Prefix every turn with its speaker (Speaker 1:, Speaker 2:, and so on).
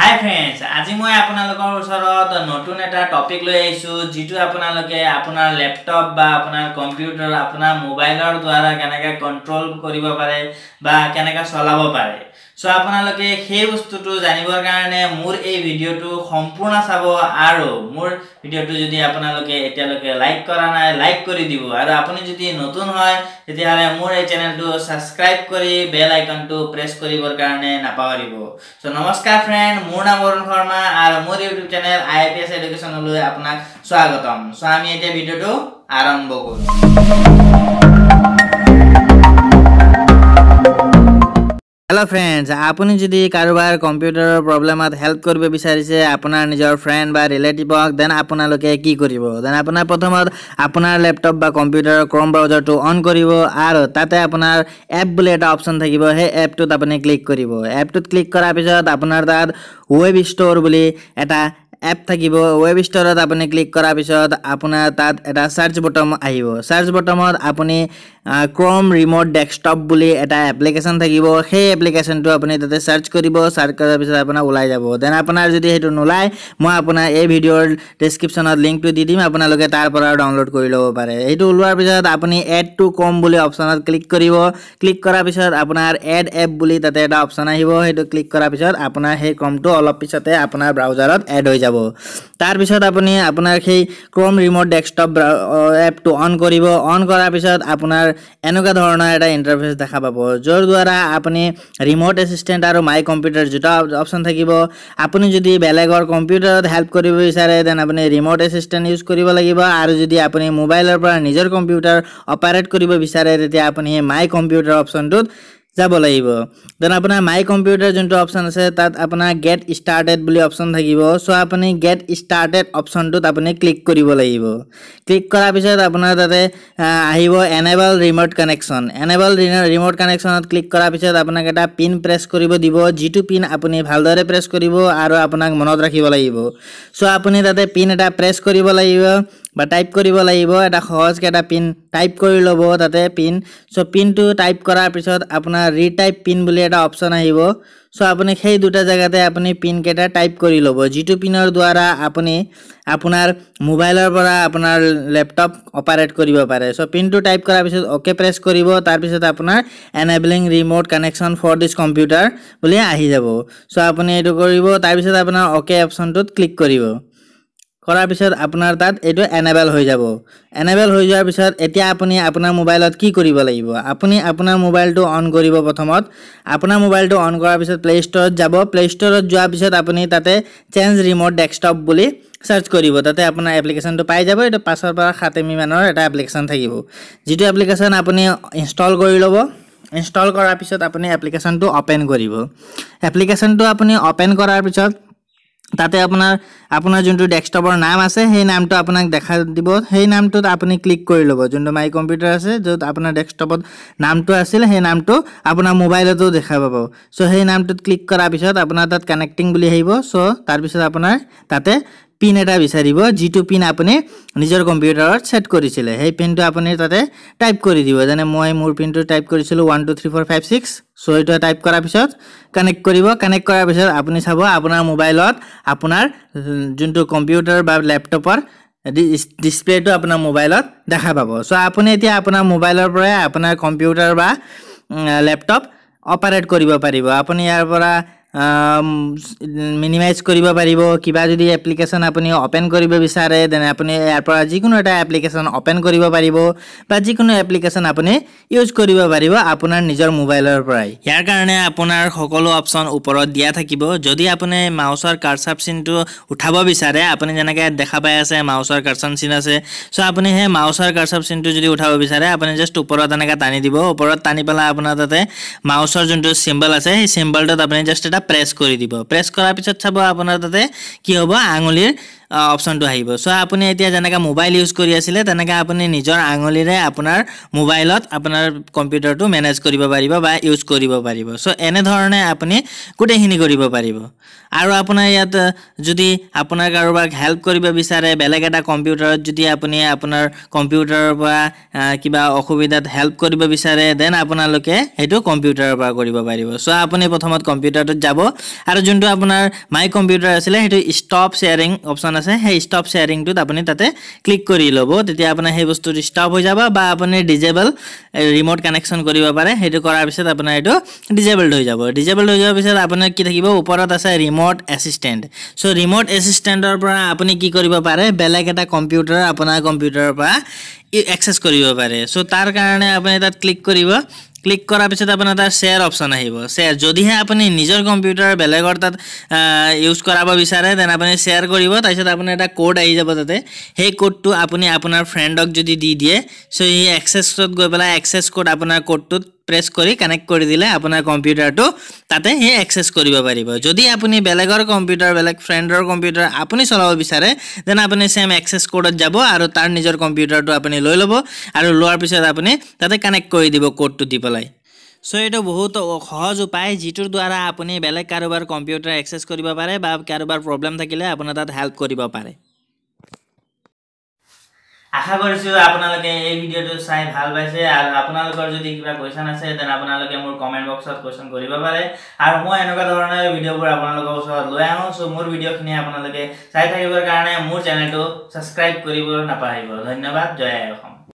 Speaker 1: হাই friends আজি মই আপোনালোকৰ ওচৰত নতুন এটা টপিক লৈ আহিছোঁ যিটো আপোনালোকে আপোনাৰ লেপটপ বা আপোনাৰ কম্পিউটাৰ আপোনাৰ মোবাইলৰ দ্বাৰা কেনেকৈ কণ্ট্ৰল কৰিব পাৰে বা কেনেকৈ চলাব পাৰে সো আপোনালোকে সেই বস্তুটো জানিবৰ কাৰণে মোৰ এই ভিডিঅ'টো সম্পূৰ্ণ চাব আৰু মোৰ ভিডিঅ'টো যদি আপোনালোকে এতিয়ালৈকে লাইক কৰা নাই লাইক কৰি দিব আৰু আপুনি যদি নতুন হয় তেতিয়াহ'লে মোৰ এই চেনেলটো ছাবস্ক্ৰাইব কৰি বেল আইকনটো প্ৰেছ কৰিবৰ কাৰণে নাপাহৰিব চ' নমস্কাৰ ফ্ৰেণ্ড মোৰ নাম অৰুণ শৰ্মা আৰু মোৰ YouTube channel I P S এডুকেশ্যনলৈ আপোনাক স্বাগতম চ' আমি এতিয়া ভিডিঅ'টো আৰম্ভ কৰোঁ হেল্ল' ফ্ৰেণ্ডছ আপুনি যদি কাৰোবাৰ কম্পিউটাৰৰ প্ৰব্লেমত হেল্প কৰিব বিচাৰিছে আপোনাৰ নিজৰ ফ্ৰেণ্ড বা ৰিলেটিভক দেন আপোনালোকে কি কৰিব দেন আপোনাৰ প্ৰথমত আপোনাৰ লেপটপ বা কম্পিউটাৰৰ ক্ৰম ব্ৰাউজাৰটো অন কৰিব আৰু তাতে আপোনাৰ এপ বুলি এটা অপশ্যন থাকিব সেই এপটোত আপুনি ক্লিক কৰিব এপটোত ক্লিক কৰাৰ পিছত আপোনাৰ তাত ৱেব ষ্ট'ৰ বুলি এটা এপ থাকিব ওয়েব স্টোৰত আপুনি ক্লিক কৰাৰ পিছত আপোনাৰ তাত এটা চাৰ্চ বটম আহিব চাৰ্চ বটমত আপুনি ক্ৰম ৰিম'ট ডেস্কটপ বুলি এটা এপ্লিকেশ্যন থাকিব সেই এপ্লিকেশ্যনটো আপুনি তাতে চাৰ্চ কৰিব চাৰ্চ কৰাৰ পিছত আপোনাৰ ওলাই যাব দেন আপোনাৰ যদি সেইটো নোলায় মই আপোনাৰ এই ভিডিঅ'ৰ ডিছক্ৰিপশ্যনত লিংকটো দি দিম আপোনালোকে তাৰ পৰা ডাউনলোড কৰি ল'ব পাৰে এইটো ওলোৱাৰ পিছত আপুনি এড টু কম বুলি অপশ্যনত ক্লিক কৰিব ক্লিক কৰাৰ পিছত আপোনাৰ এড এপ বুলি তাতে এটা অপশ্যন আহিব সেইটো ক্লিক কৰাৰ পিছত আপোনাৰ সেই ক্ৰমটো অলপ পিছতে আপোনাৰ ব্ৰাউজাৰত এড হৈ যাব যাব তাৰপিছত আপুনি আপোনাৰ সেই ক্ৰম ৰিম'ট ডেস্কটপ এপটো অন কৰিব অন কৰাৰ পিছত আপোনাৰ এনেকুৱা ধৰণৰ এটা ইণ্টাৰফেচ দেখা পাব য'ৰ দ্বাৰা আপুনি ৰিম'ট এচিষ্টেণ্ট আৰু মাই কম্পিউটাৰ দুটা অপশ্যন থাকিব আপুনি যদি বেলেগৰ কম্পিউটাৰত হেল্প কৰিব বিচাৰে দেন আপুনি ৰিম'ট এচিষ্টেণ্ট ইউজ কৰিব লাগিব আৰু যদি আপুনি মোবাইলৰ পৰা নিজৰ কম্পিউটাৰ অপাৰেট কৰিব বিচাৰে তেতিয়া আপুনি সেই মাই কম্পিউটাৰ অপশ্যনটোত যাব লাগিব দেন আপোনাৰ মাই কম্পিউটাৰ যোনটো অপশ্যন আছে তাত আপোনাৰ গেট ষ্টাৰ্টেড বুলি অপশ্যন থাকিব চ' আপুনি গেট ষ্টাৰ্টেড অপশ্যনটোত আপুনি ক্লিক কৰিব লাগিব ক্লিক কৰাৰ পিছত আপোনাৰ তাতে আহিব enable remote connection enable remote কানেকশ্যনত ক্লিক কৰাৰ পিছত আপোনাক এটা পিন প্ৰেছ কৰিব দিব যিটো পিন আপুনি ভালদৰে প্ৰেছ কৰিব আৰু আপোনাক মনত ৰাখিব লাগিব চ' আপুনি তাতে পিন এটা প্ৰেছ কৰিব লাগিব বা টাইপ কৰিব লাগিব এটা সহজকৈ এটা পিন টাইপ কৰি ল'ব তাতে পিন চ' পিনটো টাইপ কৰাৰ পিছত আপোনাৰ ৰিটাইপ পিন বুলি এটা অপশ্যন আহিব চ' আপুনি সেই দুটা জেগাতে আপুনি পিনকেইটা টাইপ কৰি ল'ব যিটো পিনৰ দ্বাৰা আপুনি আপোনাৰ মোবাইলৰ পৰা আপোনাৰ লেপটপ অপাৰেট কৰিব পাৰে চ' পিনটো টাইপ কৰাৰ পিছত অ'কে প্ৰেছ কৰিব তাৰপিছত আপোনাৰ enabling remote connection for this computer বুলি আহি যাব চ' আপুনি এইটো কৰিব তাৰপিছত আপোনাৰ অ'কে অপশ্যনটোত ক্লিক কৰিব কৰাৰ পিছত আপোনাৰ তাত এইটো এনেবল হৈ যাব এনেবল হৈ যোৱাৰ পিছত এতিয়া আপুনি আপোনাৰ মোবাইলত কি কৰিব লাগিব আপুনি আপোনাৰ মোবাইলটো অন কৰিব প্ৰথমত আপোনাৰ মোবাইলটো অন কৰাৰ পিছত প্লে' ষ্ট'ৰত যাব প্লে' ষ্ট'ৰত যোৱাৰ পিছত আপুনি তাতে চেঞ্জ ৰিম'ট ডেস্কটপ বুলি চাৰ্চ কৰিব তাতে আপোনাৰ এপ্লিকেশ্যনটো পাই যাব এইটো পাঁচৰ পৰা সাত এম এটা এপ্লিকেশ্যন থাকিব যিটো এপ্লিকেশ্যন আপুনি ইনষ্টল কৰি ল'ব ইনষ্টল কৰাৰ পিছত আপুনি এপ্লিকেশ্যনটো অ'পেন কৰিব এপ্লিকেশ্যনটো আপুনি অ'পেন কৰাৰ পিছত তাতে আপোনাৰ আপোনাৰ যোনটো ডেস্কটপৰ নাম আছে সেই নামটো আপোনাক দেখা দিব সেই নামটোত আপুনি ক্লিক কৰি ল'ব যোনটো মাই কম্পিউটাৰ আছে য'ত আপোনাৰ ডেস্কটপত নামটো আছিল সেই নামটো আপোনাৰ মোবাইলতো দেখা পাব চ' সেই নামটোত ক্লিক কৰাৰ পিছত আপোনাৰ তাত কানেক্টিং বুলি আহিব চ' তাৰপিছত আপোনাৰ তাতে পিন এটা বিচাৰিব যেটা পিন আপনি নিজেৰ কম্পিউটাৰত সেট কৰেছিল সেই পিনটো আপনি তাতে টাইপ কৰে দিব যেন মই মোৰ পিনটো টাইপ করেছিল one two three four five six so এটা টাইপ করার পিছত কানেক্ট করব কানেক্ট করার পিছত আপনি চাব আপনার মোবাইলত আপনার যোনটো কম্পিউটার বা ল্যাপটপর ডিসপ্লেটো আপনার মোবাইলত দেখা পাব সো আপনি এতিয়া আপনার মোবাইলের পরে আপনার কম্পিউটার বা ল্যাপটপ অপারেট করব আপনি ইয়ারপরা মিনিমাইজ কৰিব পাৰিব কিবা যদি এপ্লিকেশ্যন আপুনি অ'পেন কৰিব বিচাৰে দেন আপুনি ইয়াৰ পৰা যিকোনো এটা এপ্লিকেশ্যন অ'পেন কৰিব পাৰিব বা যিকোনো এপ্লিকেশ্যন আপুনি ইউজ কৰিব পাৰিব আপোনাৰ নিজৰ মোবাইলৰ পৰাই ইয়াৰ কাৰণে আপোনাৰ সকলো অপশ্যন ওপৰত দিয়া থাকিব যদি আপুনি মাউচৰ কাৰ্চাপ চিনটো উঠাব বিচাৰে আপুনি যেনেকৈ দেখা পাই আছে মাউচৰ কাৰ্চন চিন আছে চ' আপুনি সেই মাউচৰ কাৰ্চাপ চিনটো যদি উঠাব বিচাৰে আপুনি জাষ্ট ওপৰত এনেকৈ টানি দিব ওপৰত টানি পেলাই আপোনাৰ তাতে মাউচৰ যোনটো চিম্বল আছে সেই চিম্বলটোত আপুনি জাষ্ট এটা এটা প্ৰেস কৰে দিব প্ৰেছ কৰাৰ পিছত চাব আপোনাৰ তাতে কি হব আঙুলিৰ অপশ্যনটো আহিব চ' আপুনি এতিয়া যেনেকৈ মোবাইল ইউজ কৰি আছিলে তেনেকৈ আপুনি নিজৰ আঙুলিৰে আপোনাৰ মোবাইলত আপোনাৰ কম্পিউটাৰটো মেনেজ কৰিব পাৰিব বা ইউজ কৰিব পাৰিব চ' এনেধৰণে আপুনি গোটেইখিনি কৰিব পাৰিব আৰু আপোনাৰ ইয়াত যদি আপোনাৰ কাৰোবাক হেল্প কৰিব বিচাৰে বেলেগ এটা কম্পিউটাৰত যদি আপুনি আপোনাৰ কম্পিউটাৰৰ পৰা কিবা অসুবিধাত হেল্প কৰিব বিচাৰে দেন আপোনালোকে সেইটো কম্পিউটাৰৰ পৰা কৰিব পাৰিব চ' আপুনি প্ৰথমত কম্পিউটাৰটোত যাব আৰু যোনটো আপোনাৰ মাই কম্পিউটাৰ আছিলে সেইটো ষ্টপ শ্বেয়াৰিং অপশ্যন আছে সেই ষ্টপ শ্বেয়াৰিংটোত আপুনি তাতে ক্লিক কৰি ল'ব তেতিয়া আপোনাৰ সেই বস্তুটো ষ্টপ হৈ যাব বা আপুনি ডিজেবল ৰিম'ট কানেকশ্যন কৰিব পাৰে সেইটো কৰাৰ পিছত আপোনাৰ এইটো ডিজেবল্ড হৈ যাব ডিজেবল্ড হৈ যোৱাৰ পিছত আপোনাৰ কি থাকিব ওপৰত আছে ৰিম'ট এচিষ্টেণ্ট চ' ৰিম'ট এচিষ্টেণ্টৰ পৰা আপুনি কি কৰিব পাৰে বেলেগ এটা কম্পিউটাৰ আপোনাৰ কম্পিউটাৰৰ পৰা এক্সেছ কৰিব পাৰে চ' তাৰ কাৰণে আপুনি তাত ক্লিক কৰিব ক্লিক কৰাৰ পিছত আপোনাৰ এটা শ্বেয়াৰ অপশ্যন আহিব শ্বেয়াৰ যদিহে আপুনি নিজৰ কম্পিউটাৰ বেলেগৰ তাত ইউজ কৰাব বিচাৰে দেন আপুনি শ্বেয়াৰ কৰিব তাৰপিছত আপুনি এটা ক'ড আহি যাব তাতে সেই ক'ডটো আপুনি আপোনাৰ ফ্ৰেণ্ডক যদি দি দিয়ে চ' সি এক্সেছত গৈ পেলাই এক্সেছ ক'ড আপোনাৰ ক'ডটোত প্ৰেছ কৰি কানেক্ট কৰি দিলে আপোনাৰ কম্পিউটাৰটো তাতে সেই একচেছ কৰিব পাৰিব যদি আপুনি বেলেগৰ কম্পিউটাৰ বেলেগ ফ্ৰেণ্ডৰ কম্পিউটাৰ আপুনি চলাব বিচাৰে দেন আপুনি চেম একচেছ কোডত যাব আৰু তাৰ নিজৰ কম্পিউটাৰটো আপুনি লৈ ল'ব আৰু লোৱাৰ পিছত আপুনি তাতে কানেক্ট কৰি দিব কোডটো দি পেলাই চ' এইটো বহুত সহজ উপায় যিটোৰ দ্বাৰা আপুনি বেলেগ কাৰোবাৰ কম্পিউটাৰ একচেছ কৰিব পাৰে বা কাৰোবাৰ প্ৰব্লেম থাকিলে আপোনাৰ তাত হেল্প কৰিব পাৰে আশা করছো আপনাদের এই ভিডিওটি চাই ভাল পাইছে আর আপনার যদি কিনা কোয়েশন আছে দেন আপনাদের মোট কমেন্ট বক্সত কোয়েশন করব পে আর মানে এনেক ধরনের ভিডিওব আপনার ওসব লো আনো সো মোর ভিডিও খেয়ে আপনাদের চাই থাকবর কারণে মোট চ্যানেলটি সাবস্ক্রাইব করব নাপাহ ধন্যবাদ জয় আ